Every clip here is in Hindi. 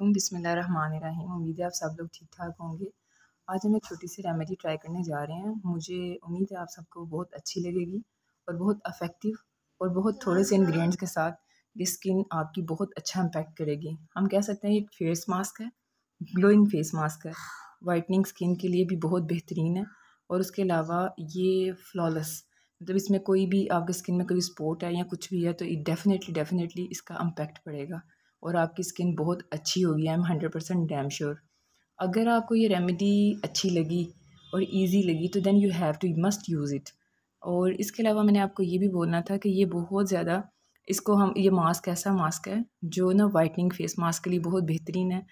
अल्लाम बिसमीम उम्मीद है आप सब लोग ठीक ठाक होंगे आज हम एक छोटी सी रेमेडी ट्राई करने जा रहे हैं मुझे उम्मीद है आप सबको बहुत अच्छी लगेगी और बहुत अफेक्टिव और बहुत थोड़े से इन्ग्रीडियंट्स के साथ ये स्किन आपकी बहुत अच्छा इम्पेक्ट करेगी हम कह सकते हैं ये फेस मास्क है ग्लोइंग फेस मास्क है वाइटनिंग स्किन के लिए भी बहुत बेहतरीन है और उसके अलावा ये फ्लॉलेस मतलब इसमें कोई भी आपके स्किन में कोई स्पॉट है या कुछ भी है तो डेफिनेटली डेफिनेटली इसका इम्पेक्ट पड़ेगा और आपकी स्किन बहुत अच्छी होगी I am hundred percent damn sure अगर आपको ये रेमेडी अच्छी लगी और इजी लगी तो then you have to must use it और इसके अलावा मैंने आपको ये भी बोलना था कि ये बहुत ज़्यादा इसको हम ये मास्क ऐसा मास्क है जो ना वाइटनिंग फेस मास्क के लिए बहुत बेहतरीन है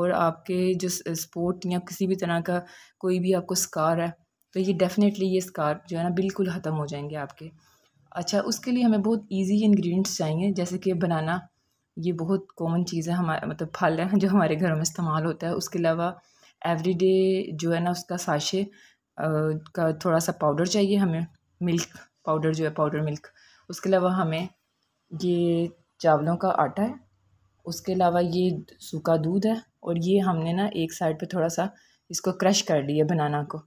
और आपके जो स्पोर्ट या किसी भी तरह का कोई भी आपको स्कार है तो ये डेफ़िनेटली ये स्कार जो है ना बिल्कुल ख़त्म हो जाएंगे आपके अच्छा उसके लिए हमें बहुत इजी इंग्रेडिएंट्स चाहिए जैसे कि बनाना ये बहुत कॉमन चीज़ है हमारे मतलब फल है जो हमारे घरों में इस्तेमाल होता है उसके अलावा एवरीडे जो है ना उसका साशे का थोड़ा सा पाउडर चाहिए हमें मिल्क पाउडर जो है पाउडर मिल्क उसके अलावा हमें ये चावलों का आटा है उसके अलावा ये सूखा दूध है और ये हमने ना एक साइड पे थोड़ा सा इसको क्रश कर लिया बनाना को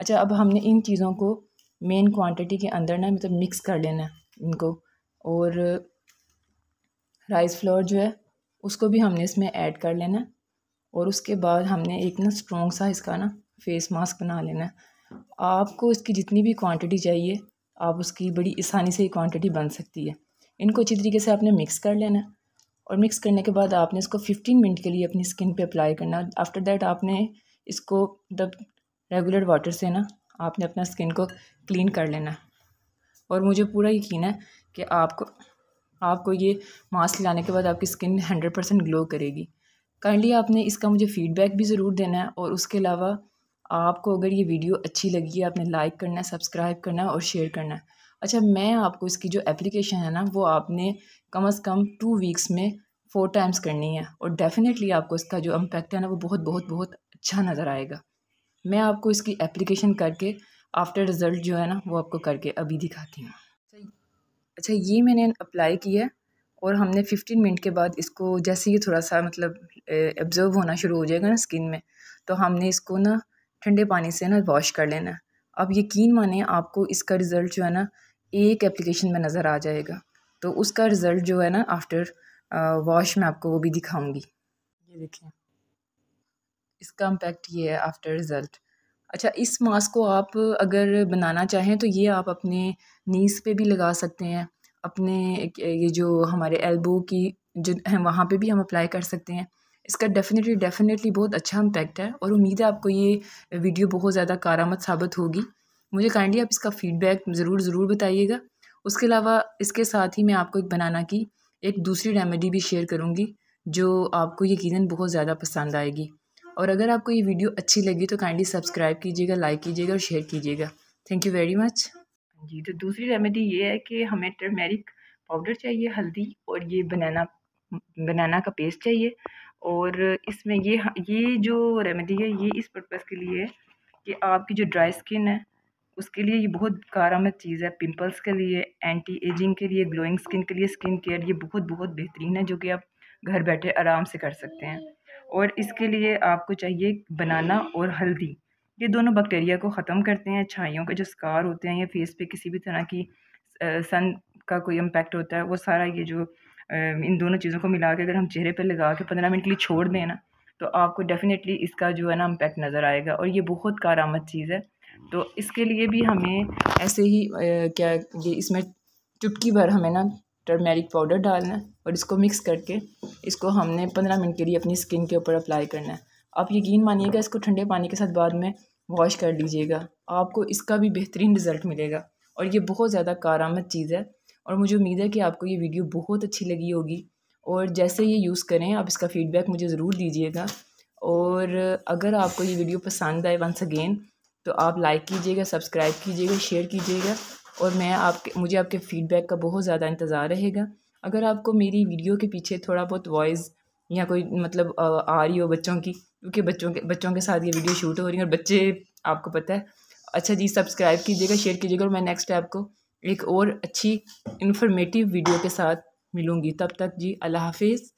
अच्छा अब हमने इन चीज़ों को मेन क्वांटिटी के अंदर ना मतलब मिक्स कर लेना इनको और राइस फ्लोर जो है उसको भी हमने इसमें ऐड कर लेना है और उसके बाद हमने एक ना स्ट्रॉन्ग सा इसका ना फेस मास्क बना लेना है आपको इसकी जितनी भी क्वांटिटी चाहिए आप उसकी बड़ी आसानी से ये क्वांटिटी बन सकती है इनको अच्छी तरीके से आपने मिक्स कर लेना और मिक्स करने के बाद आपने इसको फिफ्टीन मिनट के लिए अपनी स्किन पे अप्लाई करना आफ्टर दैट आपने इसको मतलब रेगुलर वाटर से ना आपने अपना स्किन को क्लीन कर लेना और मुझे पूरा यकीन है कि आपको आपको ये मास्क लगाने के बाद आपकी स्किन हंड्रेड परसेंट ग्लो करेगी काइंडली आपने इसका मुझे फीडबैक भी ज़रूर देना है और उसके अलावा आपको अगर ये वीडियो अच्छी लगी है आपने लाइक करना है सब्सक्राइब करना है और शेयर करना है अच्छा मैं आपको इसकी जो एप्लीकेशन है ना वो आपने कम अज़ कम टू वीक्स में फोर टाइम्स करनी है और डेफ़िनेटली आपको इसका जो इम्पैक्ट है ना वो बहुत बहुत बहुत अच्छा नज़र आएगा मैं आपको इसकी एप्लीकेशन करके आफ्टर रिज़ल्ट जो है ना वो आपको करके अभी दिखाती हूँ अच्छा ये मैंने अप्लाई किया और हमने फिफ्टीन मिनट के बाद इसको जैसे ही थोड़ा सा मतलब एब्ज़र्व होना शुरू हो जाएगा ना स्किन में तो हमने इसको ना ठंडे पानी से ना वॉश कर लेना अब यकीन माने आपको इसका रिज़ल्ट जो है ना एक एप्लीकेशन में नज़र आ जाएगा तो उसका रिज़ल्ट जो है ना आफ्टर वॉश में आपको वो भी दिखाऊंगी ये देखिए इसका इम्पैक्ट ये है आफ्टर रिज़ल्ट अच्छा इस मास्क को आप अगर बनाना चाहें तो ये आप अपने नीज़ पे भी लगा सकते हैं अपने ये जो हमारे एल्बो की जो है वहाँ पे भी हम अप्लाई कर सकते हैं इसका डेफिनेटली डेफिनेटली बहुत अच्छा इम्पेक्ट है और उम्मीद है आपको ये वीडियो बहुत ज़्यादा कारामद साबित होगी मुझे काइंडली आप इसका फ़ीडबैक ज़रूर ज़रूर बताइएगा उसके अलावा इसके साथ ही मैं आपको एक बनाना की एक दूसरी रेमेडी भी शेयर करूँगी जो आपको यकीनन बहुत ज़्यादा पसंद आएगी और अगर आपको ये वीडियो अच्छी लगी तो काइंडली सब्सक्राइब कीजिएगा लाइक कीजिएगा और शेयर कीजिएगा थैंक यू वेरी मच जी तो दूसरी रेमेडी ये है कि हमें टर्मेरिक पाउडर चाहिए हल्दी और ये बनाना बनाना का पेस्ट चाहिए और इसमें ये ये जो रेमेडी है ये इस पर्पज़ के लिए है कि आपकी जो ड्राई स्किन है उसके लिए ये बहुत कारआमद चीज़ है पिंपल्स के लिए एंटी एजिंग के लिए ग्लोइंग स्किन के लिए स्किन केयर ये बहुत बहुत बेहतरीन है जो कि आप घर बैठे आराम से कर सकते हैं और इसके लिए आपको चाहिए बनाना और हल्दी ये दोनों बैक्टीरिया को ख़त्म करते हैं छाइयों के जो स्कार होते हैं या फेस पे किसी भी तरह की सन का कोई इम्पेक्ट होता है वो सारा ये जो इन दोनों चीज़ों को मिला के अगर हम चेहरे पर लगा के पंद्रह मिनट के लिए छोड़ दें ना तो आपको डेफ़िनेटली इसका जो है ना इम्पेक्ट नज़र आएगा और ये बहुत कारामद चीज़ है तो इसके लिए भी हमें ऐसे ही आ, क्या ये इसमें चुटकी भर हमें ना टर्मेरिक पाउडर डालना है और इसको मिक्स करके इसको हमने पंद्रह मिनट के लिए अपनी स्किन के ऊपर अप्लाई करना है आप यकीन मानिएगा इसको ठंडे पानी के साथ बाद में वॉश कर लीजिएगा आपको इसका भी बेहतरीन रिज़ल्ट मिलेगा और ये बहुत ज़्यादा कारामद चीज़ है और मुझे उम्मीद है कि आपको ये वीडियो बहुत अच्छी लगी होगी और जैसे ये यूज़ करें आप इसका फ़ीडबैक मुझे ज़रूर दीजिएगा और अगर आपको ये वीडियो पसंद आए वंस अगेन तो आप लाइक कीजिएगा सब्सक्राइब कीजिएगा शेयर कीजिएगा और मैं आपके मुझे आपके फ़ीडबैक का बहुत ज़्यादा इंतज़ार रहेगा अगर आपको मेरी वीडियो के पीछे थोड़ा बहुत वॉइस या कोई मतलब आ रही हो बच्चों की क्योंकि बच्चों के बच्चों के साथ ये वीडियो शूट हो रही है और बच्चे आपको पता है अच्छा जी सब्सक्राइब कीजिएगा शेयर कीजिएगा और मैं नेक्स्ट आपको एक और अच्छी इन्फॉर्मेटिव वीडियो के साथ मिलूँगी तब तक जी अल्लाह हाफिज़